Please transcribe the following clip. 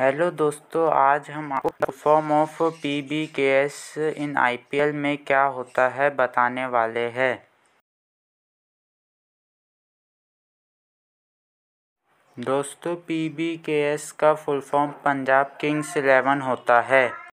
hello दोस्तों आज हम आपको form of P B K S in I P L में क्या होता है बताने वाले हैं दोस्तों पी बी के एस का full form Punjab Kings Eleven होता है